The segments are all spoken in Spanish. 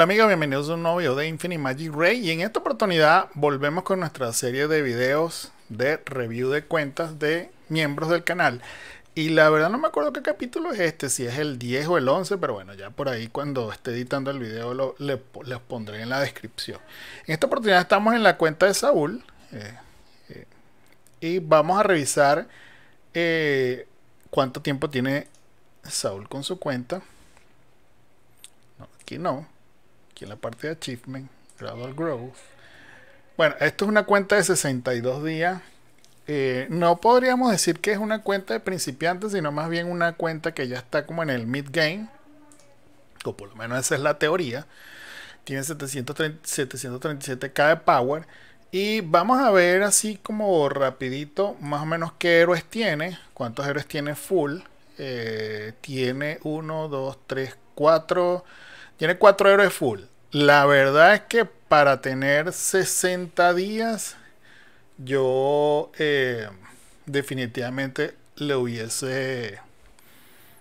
Hola amigos, bienvenidos a un nuevo video de Infinite Magic Ray y en esta oportunidad volvemos con nuestra serie de videos de review de cuentas de miembros del canal y la verdad no me acuerdo qué capítulo es este, si es el 10 o el 11, pero bueno, ya por ahí cuando esté editando el video lo, les pondré en la descripción. En esta oportunidad estamos en la cuenta de Saúl eh, eh, y vamos a revisar eh, cuánto tiempo tiene Saúl con su cuenta. aquí no en la parte de Achievement, Gradual Growth. Bueno, esto es una cuenta de 62 días. Eh, no podríamos decir que es una cuenta de principiantes, sino más bien una cuenta que ya está como en el mid-game. O por lo menos esa es la teoría. Tiene 737k de power. Y vamos a ver así como rapidito más o menos qué héroes tiene. Cuántos héroes tiene full. Eh, tiene 1, 2, 3, 4. Tiene 4 héroes full. La verdad es que para tener 60 días, yo eh, definitivamente le hubiese...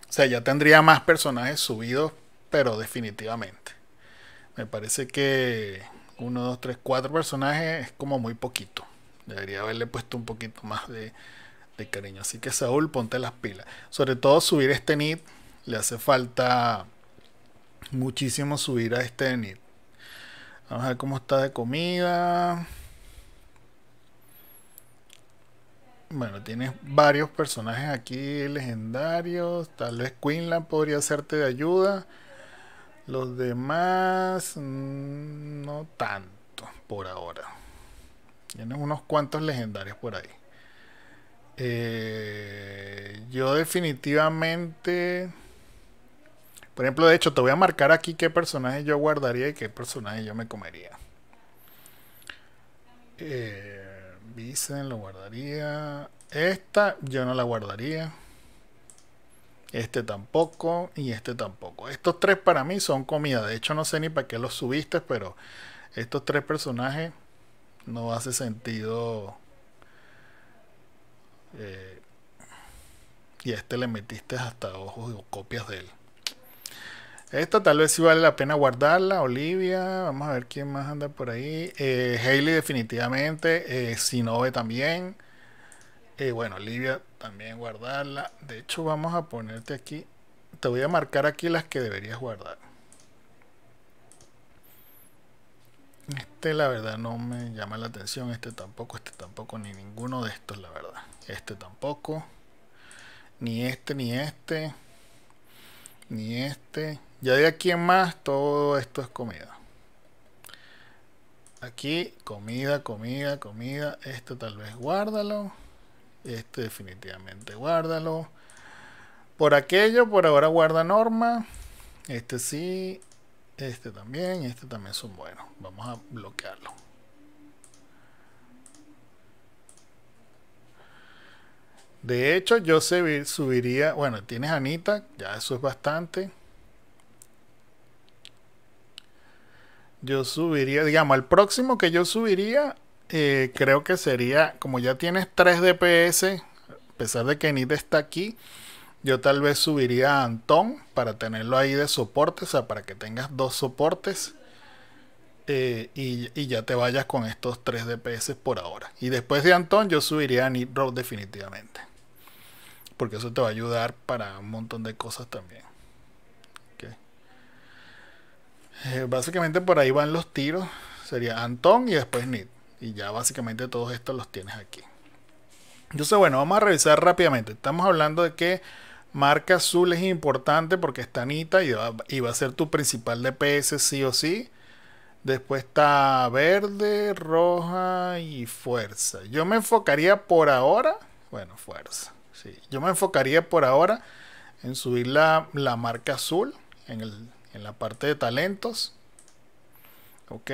O sea, ya tendría más personajes subidos, pero definitivamente. Me parece que 1, 2, 3, 4 personajes es como muy poquito. Debería haberle puesto un poquito más de, de cariño. Así que Saúl, ponte las pilas. Sobre todo subir este nid. Le hace falta muchísimo subir a este NID. Vamos a ver cómo está de comida. Bueno, tienes varios personajes aquí legendarios. Tal vez Quinlan podría hacerte de ayuda. Los demás mm, no tanto por ahora. Tienes unos cuantos legendarios por ahí. Eh, yo definitivamente por ejemplo, de hecho, te voy a marcar aquí qué personaje yo guardaría y qué personaje yo me comería. Eh, Vicen lo guardaría. Esta yo no la guardaría. Este tampoco y este tampoco. Estos tres para mí son comida. De hecho, no sé ni para qué los subiste, pero estos tres personajes no hace sentido. Eh, y a este le metiste hasta ojos copias de él. Esta tal vez sí vale la pena guardarla. Olivia, vamos a ver quién más anda por ahí. Eh, Hailey definitivamente. Eh, Sinove también. y eh, bueno, Olivia también guardarla. De hecho, vamos a ponerte aquí. Te voy a marcar aquí las que deberías guardar. Este la verdad no me llama la atención. Este tampoco, este tampoco, ni ninguno de estos la verdad. Este tampoco. Ni este, ni este. Ni este ya de aquí en más, todo esto es comida. Aquí, comida, comida, comida. Esto tal vez guárdalo. Este definitivamente guárdalo. Por aquello, por ahora guarda norma. Este sí. Este también. Este también son buenos. Vamos a bloquearlo. De hecho, yo subiría... Bueno, tienes Anita. Ya eso es bastante. Yo subiría, digamos, el próximo que yo subiría, eh, creo que sería, como ya tienes 3 DPS, a pesar de que Nid está aquí, yo tal vez subiría a Antón para tenerlo ahí de soporte, o sea, para que tengas dos soportes. Eh, y, ya te vayas con estos 3 DPS por ahora. Y después de Antón, yo subiría a Nidro definitivamente. Porque eso te va a ayudar para un montón de cosas también. Eh, básicamente por ahí van los tiros. Sería Antón y después Nid. Y ya básicamente todos estos los tienes aquí. Entonces, bueno, vamos a revisar rápidamente. Estamos hablando de que marca azul es importante porque está Anita y va, a ser tu principal DPS sí o sí. Después está verde, roja y fuerza. Yo me enfocaría por ahora. Bueno, fuerza. Sí. Yo me enfocaría por ahora en subir la marca azul en el en la parte de talentos. Ok.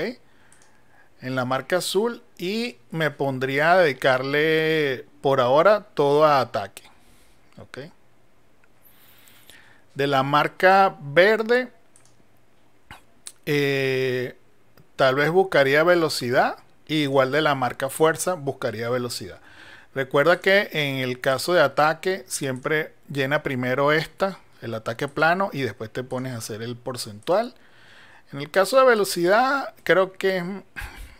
En la marca azul. Y me pondría a dedicarle por ahora todo a ataque. Ok. De la marca verde. Eh, tal vez buscaría velocidad. igual de la marca fuerza buscaría velocidad. Recuerda que en el caso de ataque siempre llena primero esta el ataque plano y después te pones a hacer el porcentual. En el caso de velocidad, creo que es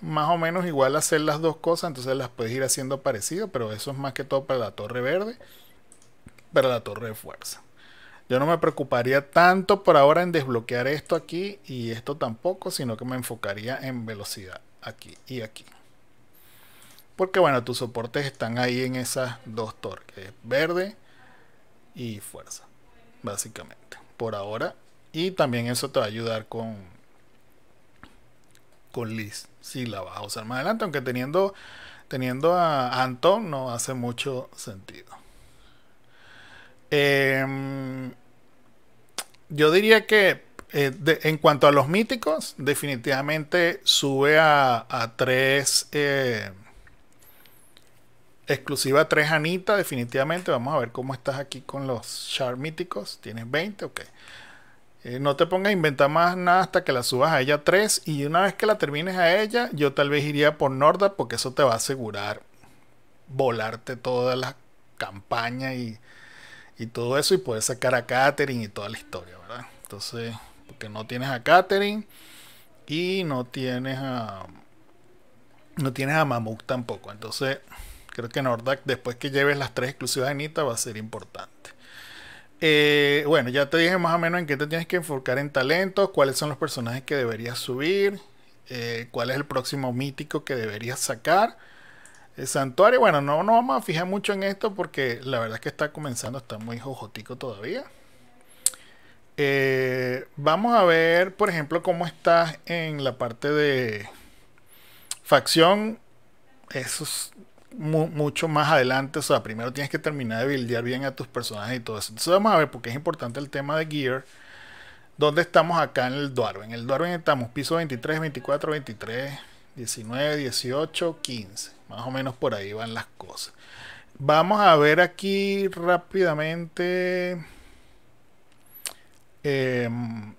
más o menos igual hacer las dos cosas, entonces las puedes ir haciendo parecido, pero eso es más que todo para la torre verde, para la torre de fuerza. Yo no me preocuparía tanto por ahora en desbloquear esto aquí y esto tampoco, sino que me enfocaría en velocidad aquí y aquí. Porque bueno, tus soportes están ahí en esas dos torques. verde y fuerza básicamente, por ahora. Y también eso te va a ayudar con, con Liz, si la vas a usar más adelante, aunque teniendo, teniendo a Anton no hace mucho sentido. Em, yo diría que eh, en cuanto a los míticos, definitivamente sube a, tres... Eh, Exclusiva 3 Anita, definitivamente. Vamos a ver cómo estás aquí con los Char míticos. Tienes 20, ok. Eh, no te pongas a inventar más nada hasta que la subas a ella 3. Y una vez que la termines a ella, yo tal vez iría por Norda porque eso te va a asegurar volarte toda la campaña y, y todo eso. Y poder sacar a Katherine y toda la historia, ¿verdad? Entonces, porque no tienes a Katherine y no tienes a. No tienes a Mamuk tampoco. Entonces Creo que Nordak... después que lleves las tres exclusivas de Anita, va a ser importante. Eh, bueno, ya te dije más o menos en qué te tienes que enfocar en talentos, cuáles son los personajes que deberías subir, eh, cuál es el próximo mítico que deberías sacar. El eh, santuario, bueno, no nos vamos a fijar mucho en esto porque la verdad es que está comenzando, está muy jojotico todavía. vamos a ver, por ejemplo, cómo estás en la parte de facción. Eso mucho más adelante. O sea, primero tienes que terminar de buildear bien a tus personajes y todo eso. Entonces vamos a ver, porque es importante el tema de Gear. ¿Dónde estamos acá en el Dwarven? En el Dwarven estamos piso 23, 24, 23, 19, 18, 15. Más o menos por ahí van las cosas. Vamos a ver aquí rápidamente. Em,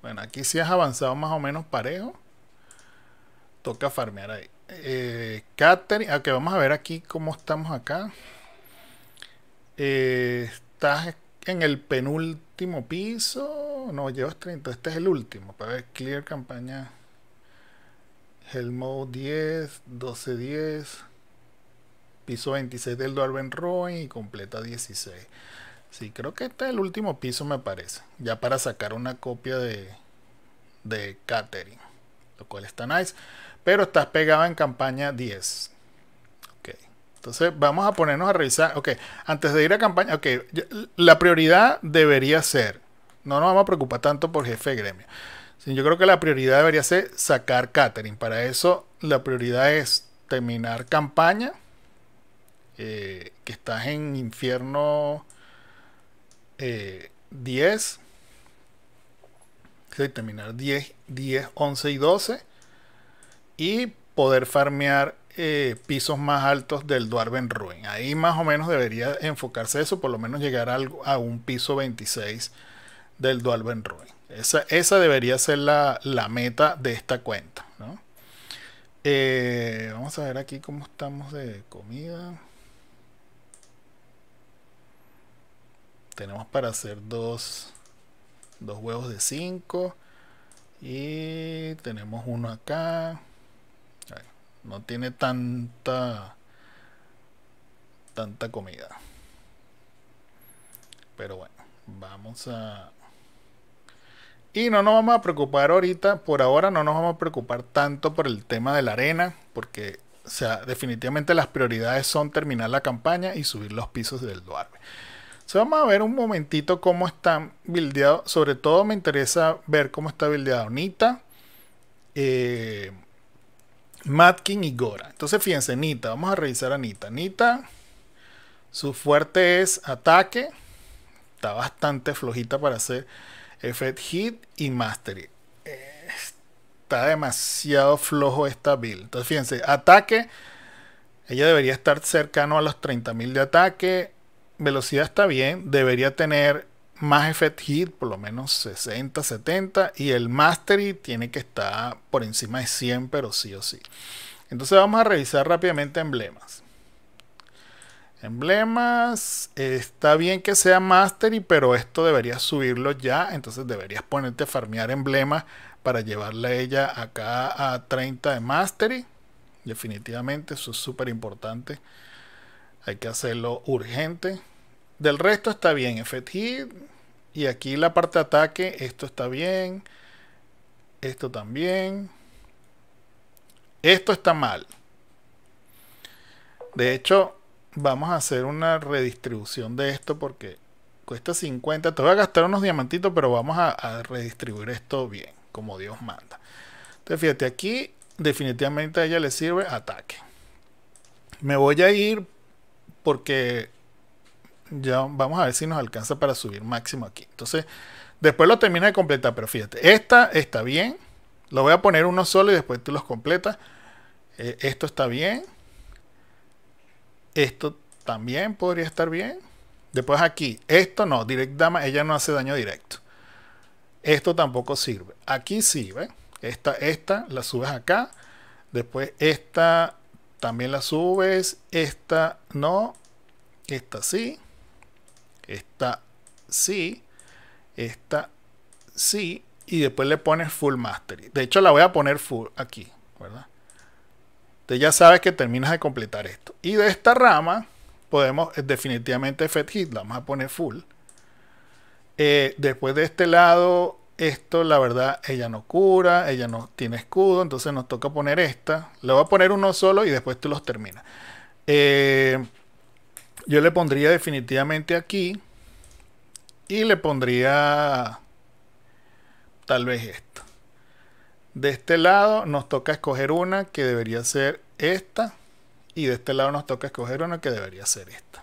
bueno, aquí sí has avanzado más o menos parejo. Toca farmear ahí. Catering, eh, ok, vamos a ver aquí cómo estamos acá. Eh, estás en el penúltimo piso. No, llevas 30. Este es el último. Para ver, clear campaña. Helmo 10, 12, 10. Piso 26 del Dwarven Roy y completa 16. Sí, creo que este es el último piso, me parece. Ya para sacar una copia de, de lo cual está nice, pero estás pegado en campaña 10. Ok, entonces vamos a ponernos a revisar. Ok, antes de ir a campaña, ok, la prioridad debería ser, no nos vamos a preocupar tanto por jefe de gremio. Yo creo que la prioridad debería ser sacar catering. Para eso la prioridad es terminar campaña. Eh, que estás en infierno 10. Eh, determinar terminar 10, 10, 11 y 12 y poder farmear eh, pisos más altos del Dwarven Ruin. Ahí más o menos debería enfocarse eso, por lo menos llegar a, un piso 26 del Dwarven Ruin. Esa, debería ser la, meta de esta cuenta. Eh, vamos a ver aquí cómo estamos de comida. Tenemos para hacer dos dos huevos de 5 y tenemos uno acá no tiene tanta tanta comida pero bueno vamos a y no nos vamos a preocupar ahorita por ahora no nos vamos a preocupar tanto por el tema de la arena porque o sea definitivamente las prioridades son terminar la campaña y subir los pisos del Duarte vamos a ver un momentito cómo están buildeado, Sobre todo me interesa ver cómo está buildeado Nita, eh, Matkin y Gora. Entonces fíjense, Nita, vamos a revisar a Nita. Nita, su fuerte es ataque. Está bastante flojita para hacer effect hit y mastery. está demasiado flojo esta build. Entonces fíjense, ataque. Ella debería estar cercano a los 30.000 de ataque velocidad está bien, debería tener más effect hit, por lo menos 60, 70, y el mastery tiene que estar por encima de 100, pero sí o sí. Entonces vamos a revisar rápidamente emblemas. Emblemas, está bien que sea mastery, pero esto debería subirlo ya, entonces deberías ponerte a farmear emblemas para llevarla a ella acá a 30 de mastery. Definitivamente, eso es súper importante. Hay que hacerlo urgente. Del resto está bien. Efectivo Y aquí la parte de ataque. Esto está bien. Esto también. Esto está mal. De hecho, vamos a hacer una redistribución de esto porque cuesta 50. Te voy a gastar unos diamantitos, pero vamos a, a redistribuir esto bien, como Dios manda. Entonces, fíjate, aquí definitivamente a ella le sirve ataque. Me voy a ir porque ya vamos a ver si nos alcanza para subir máximo aquí. Entonces, después lo termina de completar, pero fíjate, esta está bien. Lo voy a poner uno solo y después tú los completas. Eh, esto está bien. Esto también podría estar bien. Después aquí, esto no, Direct Dama, ella no hace daño directo. Esto tampoco sirve. Aquí sí, Esta, esta la subes acá. Después esta también la subes. Esta no. Esta sí. Esta sí. Esta sí. Y después le pones full mastery. De hecho, la voy a poner full aquí, ¿verdad? Entonces ya sabes que terminas de completar esto. Y de esta rama podemos eh, definitivamente Fed Hit. La vamos a poner full. Eh, después de este lado esto la verdad ella no cura, ella no tiene escudo, entonces nos toca poner esta. Le voy a poner uno solo y después tú los terminas. Eh, yo le pondría definitivamente aquí y le pondría tal vez esta. De este lado nos toca escoger una que debería ser esta y de este lado nos toca escoger una que debería ser esta.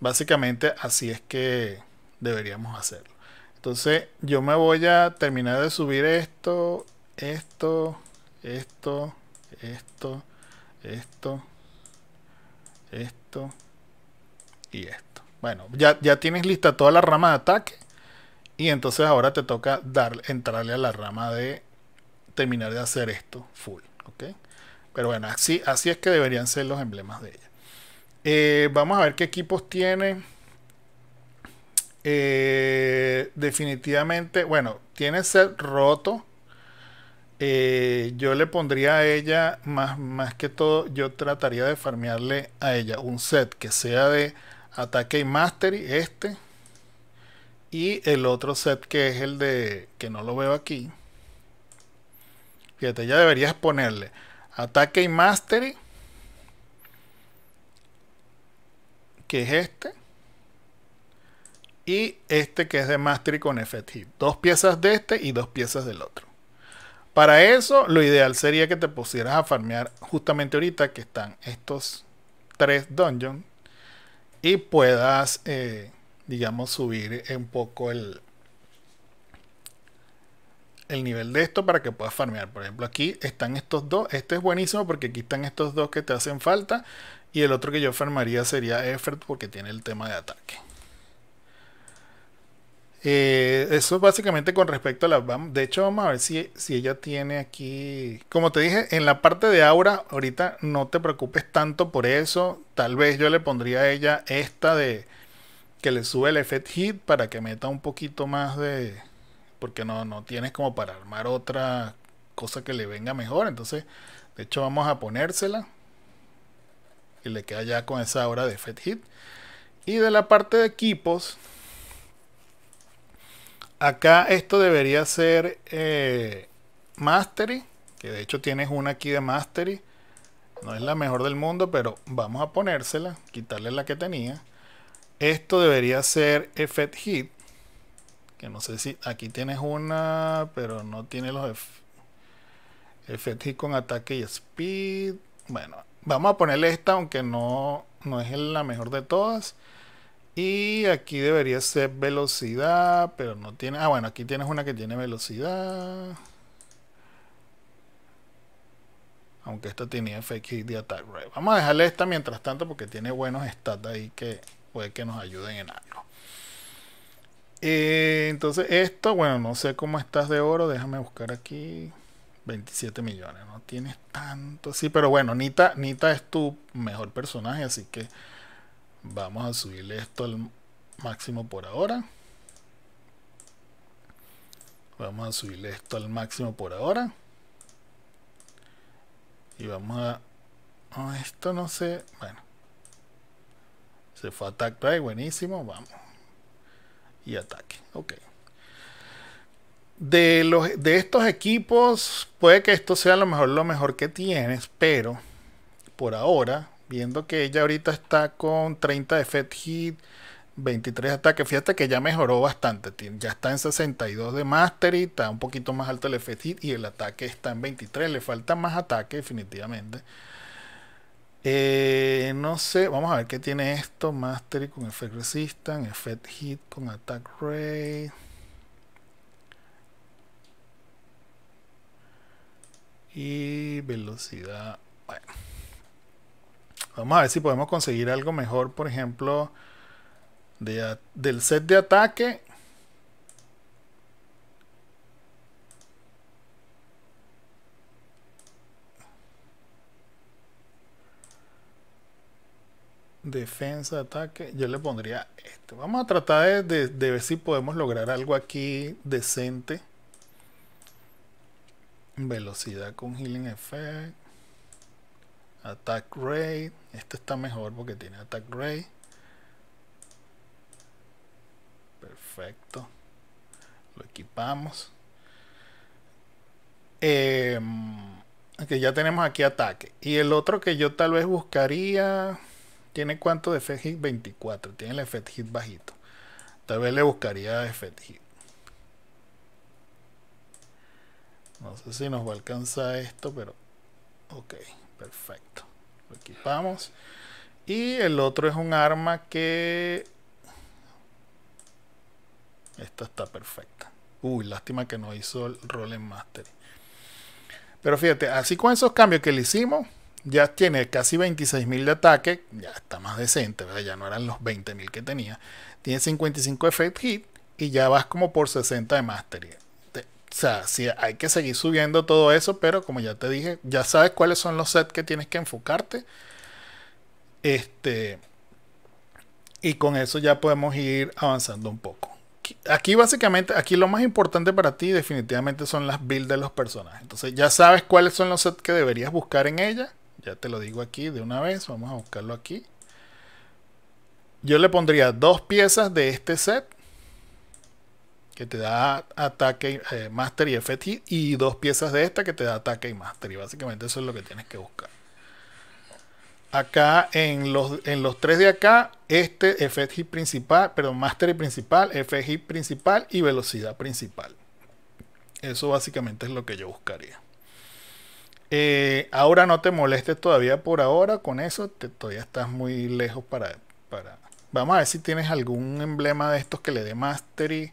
Básicamente así es que deberíamos hacerlo. Entonces yo me voy a terminar de subir esto, esto, esto, esto, esto, esto y esto. Bueno, ya, ya tienes lista toda la rama de ataque y entonces ahora te toca dar, entrarle a la rama de terminar de hacer esto full. ¿ok? Pero bueno, así, así es que deberían ser los emblemas de ella. Eh, vamos a ver qué equipos tiene. Eh, definitivamente, bueno, tiene set roto. Eh, yo le pondría a ella, más, más que todo, yo trataría de farmearle a ella un set que sea de ataque y mastery, este. Y el otro set que es el de, que no lo veo aquí. Fíjate, ya deberías ponerle ataque y mastery. Que es este y este que es de Mastery con Effect Dos piezas de este y dos piezas del otro. Para eso, lo ideal sería que te pusieras a farmear justamente ahorita que están estos tres dungeons y puedas, eh, digamos, subir un poco el, el nivel de esto para que puedas farmear. Por ejemplo, aquí están estos dos. Este es buenísimo porque aquí están estos dos que te hacen falta. Y el otro que yo farmaría sería Effort porque tiene el tema de ataque eso eh, eso básicamente con respecto a la... De hecho, vamos a ver si, si ella tiene aquí... Como te dije, en la parte de aura, ahorita no te preocupes tanto por eso. Tal vez yo le pondría a ella esta de... Que le sube el effect hit para que meta un poquito más de... Porque no, no tienes como para armar otra cosa que le venga mejor. Entonces, de hecho, vamos a ponérsela. Y le queda ya con esa aura de effect hit. Y de la parte de equipos Acá esto debería ser eh, Mastery, que de hecho tienes una aquí de Mastery. No es la mejor del mundo, pero vamos a ponérsela, quitarle la que tenía. Esto debería ser Effect Hit, que no sé si aquí tienes una, pero no tiene los Effect Hit con ataque y speed. Bueno, vamos a ponerle esta, aunque no, no es la mejor de todas. Y aquí debería ser velocidad, pero no tiene... Ah, bueno, aquí tienes una que tiene velocidad. Aunque esta tenía fake de attack rate. Vamos a dejarle esta mientras tanto porque tiene buenos stats ahí que puede que nos ayuden en algo. Eh, entonces esto, bueno, no sé cómo estás de oro. Déjame buscar aquí. 27 millones, no tienes tanto. Sí, pero bueno, Nita, Nita es tu mejor personaje, así que vamos a subirle esto al máximo por ahora vamos a subirle esto al máximo por ahora y vamos a esto no sé bueno se fue attack drive buenísimo vamos y ataque ok de, de estos equipos puede que esto sea lo mejor lo mejor que tienes pero por ahora Viendo que ella ahorita está con 30 de Fed Hit, 23 de ataque, Fíjate que ya mejoró bastante. Ya está en 62 de Mastery, está un poquito más alto el Fed Hit y el ataque está en 23. Le falta más ataque, definitivamente. Eh, no sé, vamos a ver qué tiene esto. Mastery con Effect Resistance, Effect Hit con Attack Rate. Y velocidad. Bueno. Vamos a ver si podemos conseguir algo mejor, por ejemplo, del set de ataque. Defensa, ataque. Yo le pondría esto. Vamos a tratar de ver si podemos lograr algo aquí decente. Velocidad con healing effect. Attack rate, Este está mejor porque tiene Attack rate Perfecto. Lo equipamos. que em, ya tenemos aquí ataque. Y el otro que yo tal vez buscaría. ¿Tiene cuánto de Effect Hit? 24. Tiene el Effect Hit bajito. Tal vez le buscaría Effect Hit. No sé si nos va a alcanzar esto, pero. Ok, Perfecto. Lo equipamos. Y el otro es un arma que... Esta está perfecta. Uy, lástima que no hizo el rol en Master. Pero fíjate, así con esos cambios que le hicimos, ya tiene casi 26.000 de ataque. Ya está más decente, Ya no eran los 20.000 que tenía. Tiene 55 effect Hit y ya vas como por 60 de Mastery. O sea, sí, hay que seguir subiendo todo eso, pero como ya te dije, ya sabes cuáles son los sets que tienes que enfocarte. Este. Y con eso ya podemos ir avanzando un poco. Aquí básicamente, aquí lo más importante para ti definitivamente son las builds de los personajes. Entonces ya sabes cuáles son los sets que deberías buscar en ella. Ya te lo digo aquí de una vez. Vamos a buscarlo aquí. Yo le pondría dos piezas de este set que te da ataque, eh, master y effect y dos piezas de esta que te da ataque y mastery básicamente eso es lo que tienes que buscar. Acá en los, en los tres de acá, este effect hit principal, perdón, master principal, effect hit principal y velocidad principal. Eso básicamente es lo que yo buscaría. Eh, ahora no te molestes todavía por ahora con eso, todavía estás muy lejos para, para... Vamos a ver si tienes algún emblema de estos que le dé mastery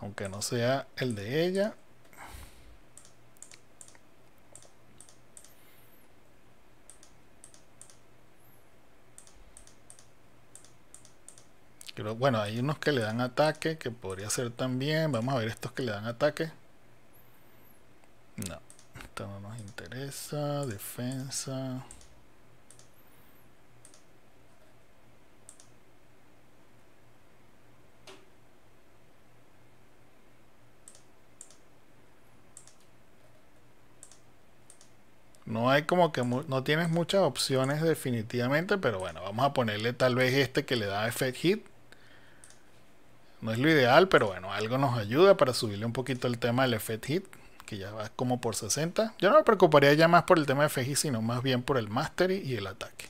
aunque no sea el de ella Pero bueno, hay unos que le dan ataque, que podría ser también. Vamos a ver estos que le dan ataque. No, esto no nos interesa. Defensa. No hay como que no tienes muchas opciones definitivamente, pero bueno, vamos a ponerle tal vez este que le da effect hit. No es lo ideal, pero bueno, algo nos ayuda para subirle un poquito el tema del effect hit, que ya va como por 60. Yo no me preocuparía ya más por el tema de effect hit, sino más bien por el mastery y el ataque.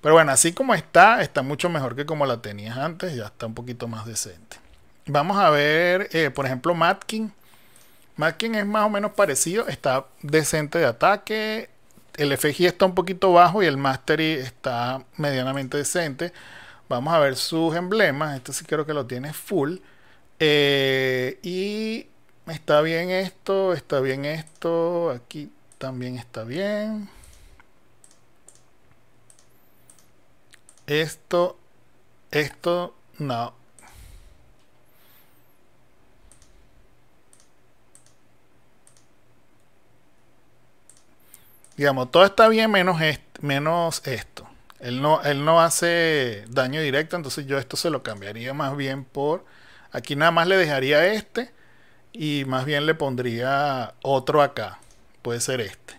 Pero bueno, así como está, está mucho mejor que como la tenías antes, ya está un poquito más decente. Vamos a ver, eh, por ejemplo, Matkin Malkin es más o menos parecido, está decente de ataque, el FG está un poquito bajo y el Mastery está medianamente decente. Vamos a ver sus emblemas, esto sí creo que lo tiene full. Eh, y está bien esto, está bien esto, aquí también está bien. Esto, esto, no, digamos, todo está bien menos, menos esto. Él no, él no hace daño directo, entonces yo esto se lo cambiaría más bien por... Aquí nada más le dejaría este y más bien le pondría otro acá. Puede ser este.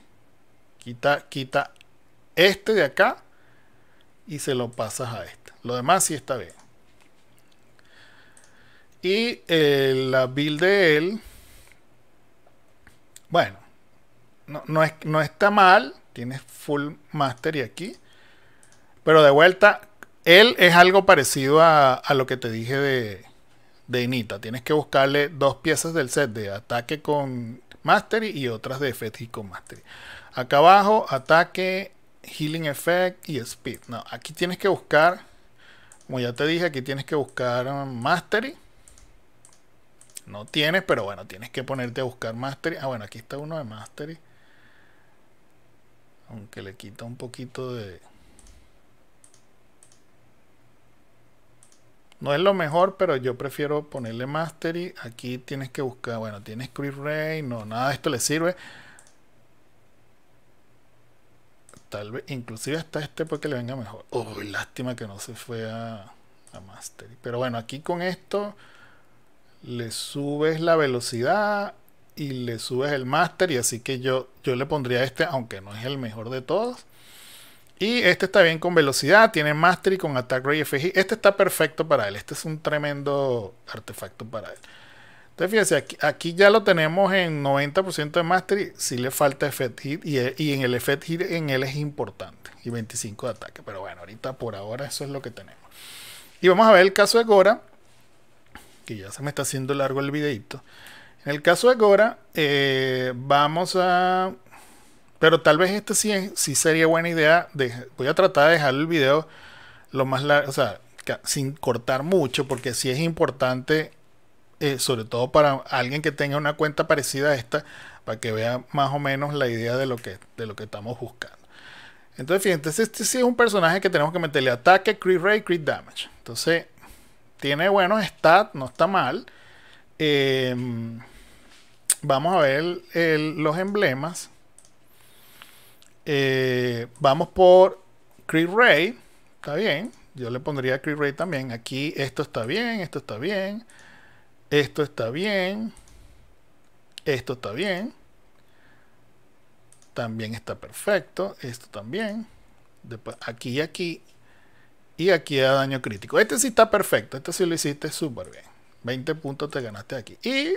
Quita, quita este de acá y se lo pasas a este. Lo demás sí está bien. Y el eh, la build de él. Bueno, no, es, no está mal, tienes full mastery aquí. Pero de vuelta, él es algo parecido a, lo que te dije de, de Inita. Tienes que buscarle dos piezas del set de ataque con mastery y otras de effect con mastery. Acá abajo, ataque, healing effect y speed. No, aquí tienes que buscar, como ya te dije, aquí tienes que buscar mastery. No tienes, pero bueno, tienes que ponerte a buscar mastery. Ah, bueno, aquí está uno de mastery aunque le quita un poquito de no es lo mejor pero yo prefiero ponerle mastery aquí tienes que buscar bueno tienes script ray no nada de esto le sirve tal vez inclusive hasta este porque le venga mejor Uy, lástima que no se fue a, a mastery pero bueno aquí con esto le subes la velocidad y le subes el máster y así que yo, yo le pondría este, aunque no es el mejor de todos. Y este está bien con velocidad, tiene mastery con attack y FG. Este está perfecto para él, este es un tremendo artefacto para él. Entonces fíjense, aquí, ya lo tenemos en 90% de mastery, si le falta effect hit y, en el effect hit en él es importante y 25 de ataque, pero bueno, ahorita por ahora eso es lo que tenemos. Y vamos a ver el caso de Gora, que ya se me está haciendo largo el videito. En el caso de Gora, eh, vamos a... Pero tal vez este sí, sí sería buena idea. voy a tratar de dejar el video lo más largo, o sea, sin cortar mucho, porque sí es importante, eh, sobre todo para alguien que tenga una cuenta parecida a esta, para que vea más o menos la idea de lo que, de lo que estamos buscando. Entonces, fíjense, este, este, sí es un personaje que tenemos que meterle ataque, crit rate, crit damage. Entonces, tiene buenos stats, no está mal. Eh, Vamos a ver los emblemas. Eh, vamos por Crit Ray. Está bien. Yo le pondría Crit Ray también. Aquí esto está bien, esto está bien. Esto está bien. Esto está bien. También está perfecto. Esto también. aquí y aquí. Y aquí da daño crítico. Este sí está perfecto. Este sí lo hiciste súper bien. 20 puntos te ganaste aquí. Y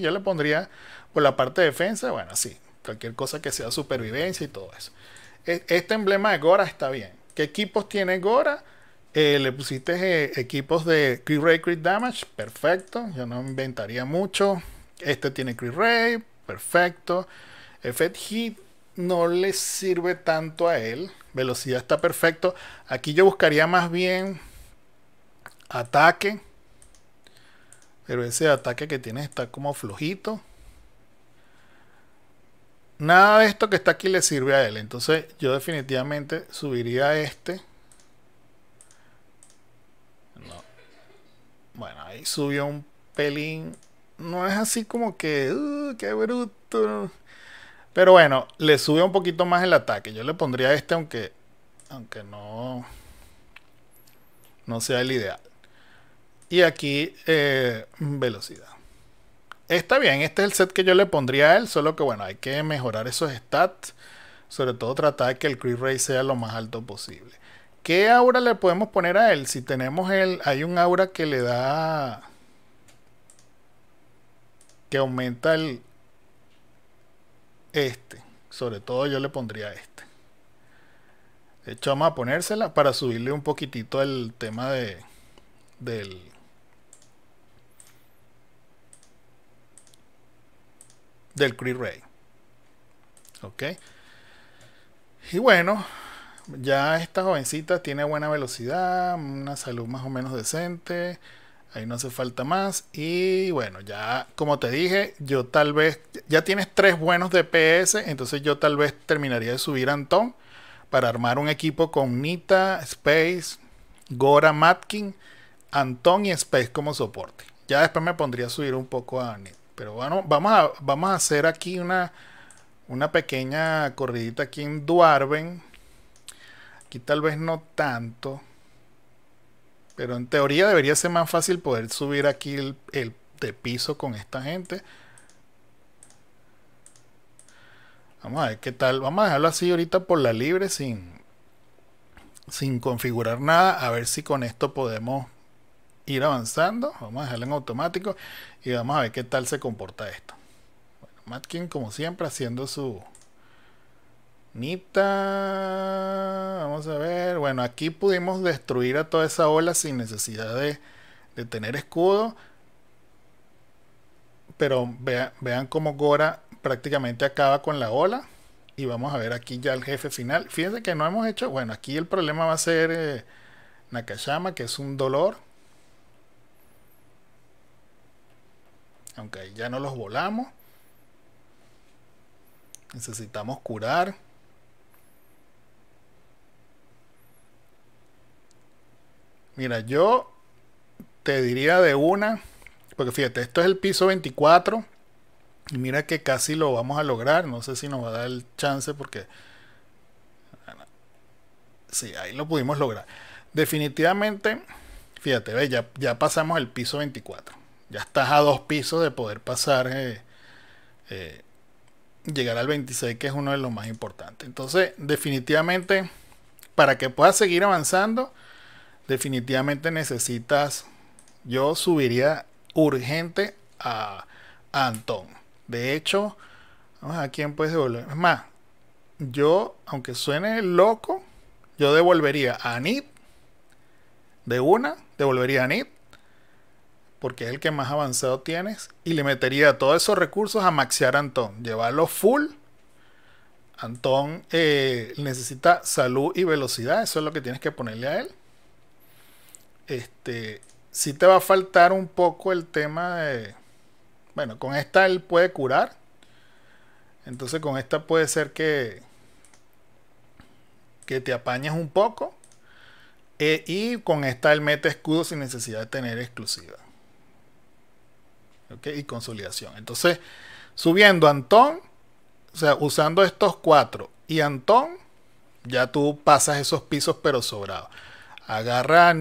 yo le pondría por la parte de defensa, bueno, sí, cualquier cosa que sea supervivencia y todo eso. E, este emblema de Gora está bien. ¿Qué equipos tiene Gora? Eh, le pusiste eh, equipos de Crit Ray, Crit Damage, perfecto. Yo no inventaría mucho. Este tiene Crit Ray, perfecto. Effect Hit no le sirve tanto a él. Velocidad está perfecto. Aquí yo buscaría más bien ataque pero ese ataque que tiene está como flojito. Nada de esto que está aquí le sirve a él. Entonces yo definitivamente subiría a este. Bueno, ahí subió un pelín. No es así como que... Uh, ¡Qué bruto! Pero bueno, le sube un poquito más el ataque. Yo le pondría a este aunque... Aunque no... No sea el ideal y aquí eh, velocidad. Está bien, este es el set que yo le pondría a él, solo que bueno, hay que mejorar esos stats. Sobre todo tratar de que el crit rate sea lo más alto posible. ¿Qué aura le podemos poner a él? Si tenemos el... Hay un aura que le da... Que aumenta el... Este. Sobre todo yo le pondría este. De hecho vamos a ponérsela para subirle un poquitito el tema de... Del del Cree Ray. Ok. Y bueno, ya esta jovencita tiene buena velocidad, una salud más o menos decente. Ahí no hace falta más. Y bueno, ya como te dije, yo tal vez, ya tienes tres buenos DPS, entonces yo tal vez terminaría de subir a Antón para armar un equipo con Nita, Space, Gora, Matkin, Antón y Space como soporte. Ya después me pondría a subir un poco a Nita. Pero bueno, vamos a, vamos a hacer aquí una, una pequeña corridita aquí en Duarben. Aquí tal vez no tanto. Pero en teoría debería ser más fácil poder subir aquí el, de piso con esta gente. Vamos a ver qué tal. Vamos a dejarlo así ahorita por la libre sin, sin configurar nada. A ver si con esto podemos ir avanzando. Vamos a dejarlo en automático y vamos a ver qué tal se comporta esto. Bueno, Matkin, como siempre, haciendo su nita. Vamos a ver. Bueno, aquí pudimos destruir a toda esa ola sin necesidad de, tener escudo. Pero vean cómo Gora prácticamente acaba con la ola. Y vamos a ver aquí ya el jefe final. Fíjense que no hemos hecho. Bueno, aquí el problema va a ser eh, que es un dolor. aunque ya no los volamos. Necesitamos curar. Mira, yo te diría de una, porque fíjate, esto es el piso 24. Y mira que casi lo vamos a lograr. No sé si nos va a dar el chance porque... Sí, ahí lo pudimos lograr. Definitivamente, fíjate, ya, ya pasamos el piso 24 ya estás a dos pisos de poder pasar, eh, eh, llegar al 26, que es uno de los más importantes. Entonces, definitivamente, para que puedas seguir avanzando, definitivamente necesitas, yo subiría urgente a, Antón. De hecho, vamos a quién puedes devolver. Es más, yo, aunque suene loco, yo devolvería a Anit de una, devolvería a Anit porque es el que más avanzado tienes, y le metería todos esos recursos a maxear a Antón, llevarlo full. Antón eh, necesita salud y velocidad, eso es lo que tienes que ponerle a él. Este, si te va a faltar un poco el tema de, bueno, con esta él puede curar, entonces con esta puede ser que, que te apañes un poco. Eh, y con esta él mete escudo sin necesidad de tener exclusiva y consolidación. Entonces, subiendo Antón, o sea, usando estos cuatro y Antón, ya tú pasas esos pisos pero sobrado. Agarra a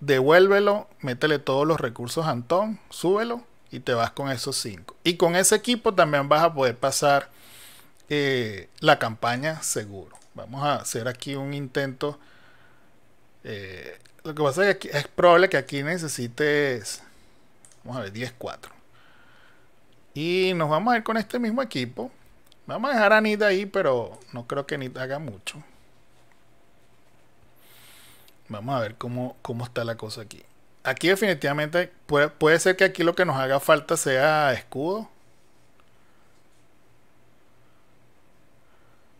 devuélvelo, métele todos los recursos a Antón, súbelo y te vas con esos cinco. Y con ese equipo también vas a poder pasar eh, la campaña seguro. Vamos a hacer aquí un intento. Eh, lo que pasa es que es probable que aquí necesites, vamos a ver, 10-4. Y nos vamos a ir con este mismo equipo. Vamos a dejar a Nid ahí, pero no creo que Nid haga mucho. Vamos a ver cómo, cómo está la cosa aquí. Aquí definitivamente puede, ser que aquí lo que nos haga falta sea escudo.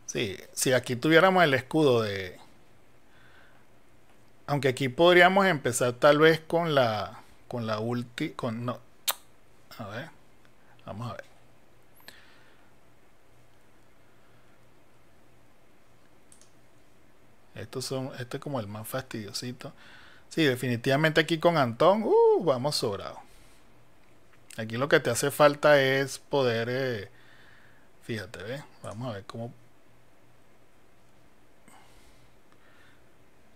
Sí, si aquí tuviéramos el escudo de... Aunque aquí podríamos empezar tal vez con la... Con la ulti... Con... No. A ver. Vamos a ver. Esto son, este es como el más fastidiosito. Sí, definitivamente aquí con Antón, uh, vamos sobrado. Aquí lo que te hace falta es poder, eh, fíjate, ¿ve? vamos a ver cómo...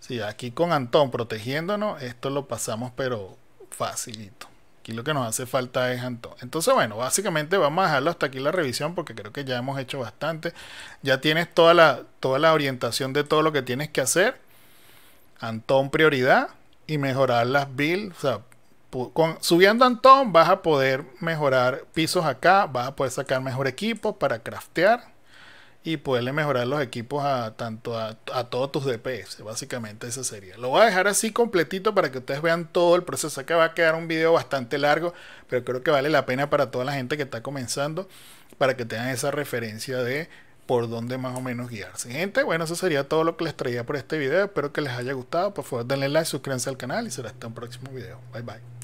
Sí, aquí con Antón protegiéndonos, esto lo pasamos pero facilito. Aquí lo que nos hace falta es Antón. Entonces, bueno, básicamente vamos a dejarlo hasta aquí la revisión porque creo que ya hemos hecho bastante. Ya tienes toda la, toda la orientación de todo lo que tienes que hacer. Antón prioridad y mejorar las builds. O sea, subiendo Antón vas a poder mejorar pisos acá, vas a poder sacar mejor equipo para craftear y poderle mejorar los equipos a tanto a, todos tus DPS. Básicamente esa sería. Lo voy a dejar así completito para que ustedes vean todo el proceso. acá va a quedar un video bastante largo, pero creo que vale la pena para toda la gente que está comenzando, para que tengan esa referencia de por dónde más o menos guiarse. Gente, bueno, eso sería todo lo que les traía por este video. Espero que les haya gustado. Por favor, denle like, suscríbanse al canal y será hasta un próximo video. Bye bye.